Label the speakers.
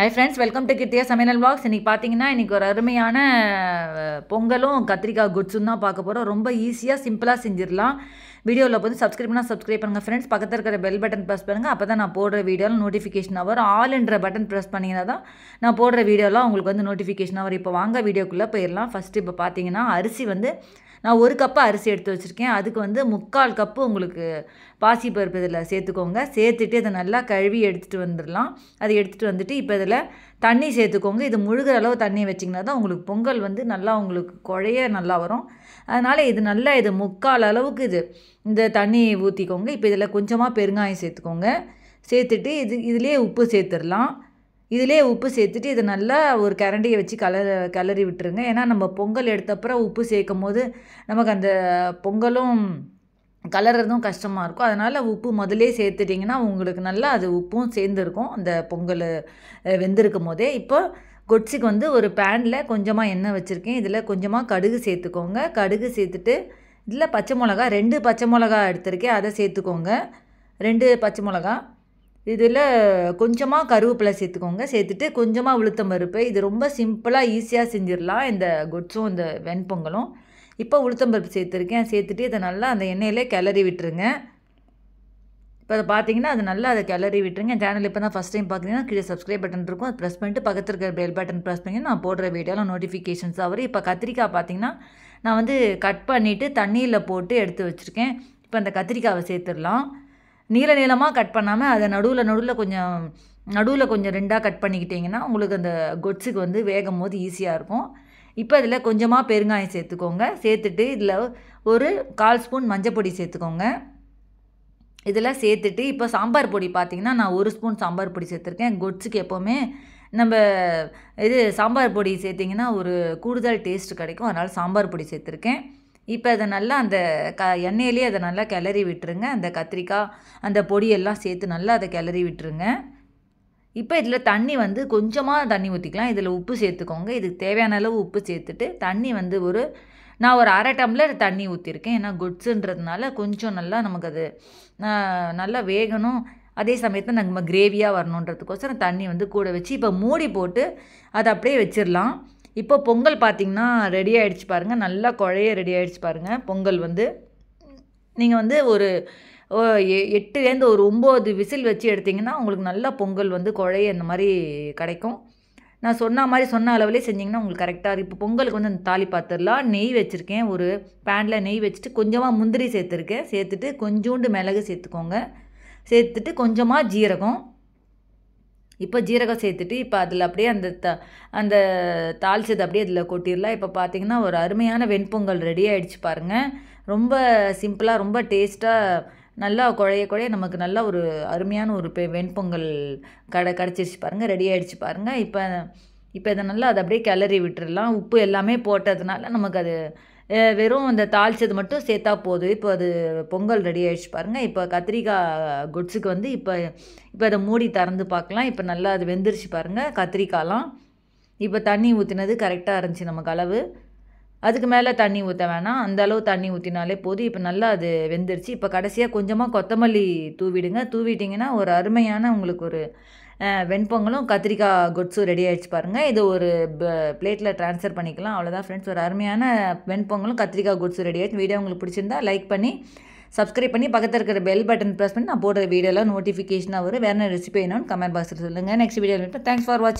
Speaker 1: high friends welcome to Kiruthiya சமையல் box இன்றைக்கி பார்த்தீங்கன்னா இன்றைக்கி ஒரு அருமையான பொங்கலும் கத்திரிக்காய் குட்ஸும் தான் பார்க்க போகிறோம் ரொம்ப ஈஸியாக சிம்பிளாக செஞ்சிடலாம் வீடியோவில் போய் சப்ஸ்கிரைப் பண்ணால் சப்ஸ்கிரைப் பண்ணுங்கள் ஃப்ரெண்ட்ஸ் பக்கத்தில் இருக்கிற பெல் பட்டன் ப்ரெஸ் பண்ணுங்கள் அப்போ தான் நான் போடுற வீடியோவில் நோட்டிஃபிகேஷனாக வரும் என்ற பட்டன் ப்ரெஸ் பண்ணிங்கன்னா தான் நான் போடுற வீடியோவில் உங்களுக்கு வந்து நோட்டிஃபிகேஷனாக வரும் இப்போ வாங்க வீடியோக்குள்ளே போயிடலாம் ஃபஸ்ட்டு இப்போ பார்த்தீங்கன்னா அரிசி வந்து நான் ஒரு கப்பு அரிசி எடுத்து வச்சுருக்கேன் அதுக்கு வந்து முக்கால் கப்பு உங்களுக்கு பாசி பருப்பு இதில் சேர்த்துக்கோங்க சேர்த்துட்டு இதை நல்லா கழுவி எடுத்துகிட்டு வந்துடலாம் அதை எடுத்துகிட்டு வந்துட்டு இப்போ இதில் தண்ணி சேர்த்துக்கோங்க இது முழுகிற அளவு தண்ணி வச்சிங்கன்னா தான் உங்களுக்கு பொங்கல் வந்து நல்லா உங்களுக்கு குழைய நல்லா வரும் அதனால் இது நல்லா இது முக்கால் அளவுக்கு இது இந்த தண்ணியை ஊற்றிக்கோங்க இப்போ இதில் கொஞ்சமாக பெருங்காயம் சேர்த்துக்கோங்க சேர்த்துட்டு இது இதுலேயே உப்பு சேர்த்துடலாம் இதிலே உப்பு சேர்த்துட்டு இதை நல்லா ஒரு கரண்டியை வச்சு கலர் கிளறி விட்டுருங்க ஏன்னா நம்ம பொங்கல் எடுத்தப்புறம் உப்பு சேர்க்கும் போது நமக்கு அந்த பொங்கலும் கலர்றதும் கஷ்டமாக இருக்கும் அதனால் உப்பு முதலே சேர்த்துட்டிங்கன்னா உங்களுக்கு நல்லா அது உப்பும் சேர்ந்துருக்கும் அந்த பொங்கல் வெந்திருக்கும் போதே இப்போ கொட்ஸுக்கு வந்து ஒரு பேனில் கொஞ்சமாக எண்ணெய் வச்சுருக்கேன் இதில் கொஞ்சமாக கடுகு சேர்த்துக்கோங்க கடுகு சேர்த்துட்டு இதில் பச்சை மிளகா ரெண்டு பச்சை மிளகா எடுத்திருக்கேன் அதை சேர்த்துக்கோங்க ரெண்டு பச்சை மிளகா இதில் கொஞ்சமாக கருவேப்பிலை சேர்த்துக்கோங்க சேர்த்துட்டு கொஞ்சமாக உளுத்தம் பருப்பு இது ரொம்ப சிம்பிளாக ஈஸியாக செஞ்சிடலாம் இந்த கொட்ஸும் இந்த வெண்பொங்கலும் இப்போ உளுத்தம் பருப்பு சேர்த்துருக்கேன் சேர்த்துட்டு இதை நல்லா அந்த எண்ணெயிலே கிளறி விட்டுருங்க இப்போ அதை பார்த்தீங்கன்னா அது நல்லா அதை கிளறி விட்டுருங்க என் சேனல் இப்போ தான் ஃபஸ்ட் டைம் பார்க்குறீங்கன்னா கீழே சப்ஸ்கிரைப் பட்டன் இருக்கும் அது ப்ரெஸ் பண்ணிட்டு பக்கத்தில் இருக்கிற பெல் பட்டன் ப்ரெஸ் பண்ணி நான் போடுற வீடியோவில் நோட்டிஃபிகேஷன்ஸ் ஆகும் இப்போ கத்திரிக்காய் பார்த்தீங்கன்னா நான் வந்து கட் பண்ணிவிட்டு தண்ணியில் போட்டு எடுத்து வச்சுருக்கேன் இப்போ அந்த கத்திரிக்காவை சேர்த்துடலாம் நீள நீளமாக கட் பண்ணாமல் அதை நடுவில் நடுவில் கொஞ்சம் நடுவில் கொஞ்சம் ரெண்டாக கட் பண்ணிக்கிட்டிங்கன்னா உங்களுக்கு அந்த கொட்ஸுக்கு வந்து வேகம் போது ஈஸியாக இருக்கும் இப்போ இதில் கொஞ்சமாக பெருங்காயம் சேர்த்துக்கோங்க சேர்த்துட்டு இதில் ஒரு கால் ஸ்பூன் மஞ்சள் பொடி சேர்த்துக்கோங்க இதில் சேர்த்துட்டு இப்போ சாம்பார் பொடி பார்த்திங்கன்னா நான் ஒரு ஸ்பூன் சாம்பார் பொடி சேர்த்துருக்கேன் கொட்ஸுக்கு எப்போவுமே நம்ம இது சாம்பார் பொடி சேர்த்திங்கன்னா ஒரு கூடுதல் டேஸ்ட் கிடைக்கும் அதனால் சாம்பார் பொடி சேர்த்துருக்கேன் இப்போ அதை நல்லா அந்த க எண்ணெயிலேயே அதை நல்லா கிளறி விட்டுருங்க அந்த கத்திரிக்காய் அந்த பொடியெல்லாம் சேர்த்து நல்லா அதை கிளறி விட்டுருங்க இப்போ இதில் தண்ணி வந்து கொஞ்சமாக தண்ணி ஊற்றிக்கலாம் இதில் உப்பு சேர்த்துக்கோங்க இதுக்கு தேவையான அளவு உப்பு சேர்த்துட்டு தண்ணி வந்து ஒரு நான் ஒரு அரை டம்ளர் தண்ணி ஊற்றிருக்கேன் ஏன்னா குட்ஸுன்றதுனால கொஞ்சம் நல்லா நமக்கு அது நல்லா வேகணும் அதே சமயத்தில் நம்ம கிரேவியாக வரணுன்றதுக்கோசரம் தண்ணி வந்து கூட வச்சு இப்போ மூடி போட்டு அதை அப்படியே வச்சிடலாம் இப்போ பொங்கல் பார்த்திங்கன்னா ரெடி ஆகிடுச்சு பாருங்கள் நல்லா குழைய ரெடி ஆகிடுச்சு பாருங்கள் பொங்கல் வந்து நீங்கள் வந்து ஒரு எட்டுலேருந்து ஒரு ஒம்பது விசில் வச்சு எடுத்திங்கன்னா உங்களுக்கு நல்லா பொங்கல் வந்து குழைய இந்த மாதிரி கிடைக்கும் நான் சொன்ன மாதிரி சொன்ன அளவுலேயே செஞ்சிங்கன்னா உங்களுக்கு கரெக்டாக இருக்கும் இப்போ பொங்கலுக்கு வந்து அந்த தாலி பாத்திரலாம் நெய் வச்சுருக்கேன் ஒரு பேனில் நெய் வச்சுட்டு கொஞ்சமாக முந்திரி சேர்த்துருக்கேன் சேர்த்துட்டு கொஞ்சோண்டு மிளகு சேர்த்துக்கோங்க சேர்த்துட்டு கொஞ்சமாக ஜீரகம் இப்போ ஜீரகம் சேர்த்துட்டு இப்போ அதில் அப்படியே அந்த த அந்த தாளிச்சது அப்படியே அதில் கொட்டிடலாம் இப்போ பார்த்திங்கன்னா ஒரு அருமையான வெண்பொங்கல் ரெடி ஆகிடுச்சு பாருங்கள் ரொம்ப சிம்பிளாக ரொம்ப டேஸ்ட்டாக நல்லா குழைய குழைய நமக்கு நல்லா ஒரு அருமையான ஒரு பெ வெண்பொங்கல் கடை கிடச்சிருச்சு பாருங்கள் ரெடி ஆகிடுச்சு பாருங்கள் இப்போ இப்போ இதை நல்லா அதை அப்படியே கிளறி விட்டுடலாம் உப்பு எல்லாமே போட்டதுனால நமக்கு அது வெறும் அந்த தாளித்தது மட்டும் சேர்த்தா போதும் இப்போ அது பொங்கல் ரெடி ஆகிடுச்சு பாருங்கள் இப்போ கத்திரிக்காய் குட்ஸுக்கு வந்து இப்போ இப்போ அதை மூடி திறந்து பார்க்கலாம் இப்போ நல்லா அது வெந்துருச்சு பாருங்கள் கத்திரிக்காயெலாம் இப்போ தண்ணி ஊற்றினது கரெக்டாக இருந்துச்சு நமக்கு அளவு அதுக்கு மேலே தண்ணி ஊற்ற வேணாம் அந்த அளவு தண்ணி ஊற்றினாலே போதும் இப்போ நல்லா அது வெந்துருச்சு இப்போ கடைசியாக கொஞ்சமாக கொத்தமல்லி தூவிடுங்க தூவிட்டிங்கன்னா ஒரு அருமையான உங்களுக்கு ஒரு வெண்பொங்கலும் கத்திரிக்காய் கொட்ஸும் ரெடி ஆகிடுச்சு பாருங்கள் இது ஒரு பிளேட்டில் ட்ரான்ஸ்ஃபர் பண்ணிக்கலாம் அவ்வளோதான் ஃப்ரெண்ட்ஸ் ஒரு அருமையான வெண்பொங்கலும் கத்திரிக்காய் கொட்ஸும் ரெடி ஆகிடுச்சு வீடியோ உங்களுக்கு பிடிச்சிருந்தா லைக் பண்ணி சப்ஸ்கிரைப் பண்ணி பக்கத்தில் இருக்கிற பெல் பட்டன் ப்ரெஸ் பண்ணி நான் போடுற வீடியோலாம் நோட்டிஃபிகேஷனாக வரும் வேறு ரெசிபி வேணும்னு கமெண்ட் பாக்ஸில் சொல்லுங்கள் நெக்ஸ்ட் வீடியோ தேங்க்ஸ் ஃபார் வாட்சிங்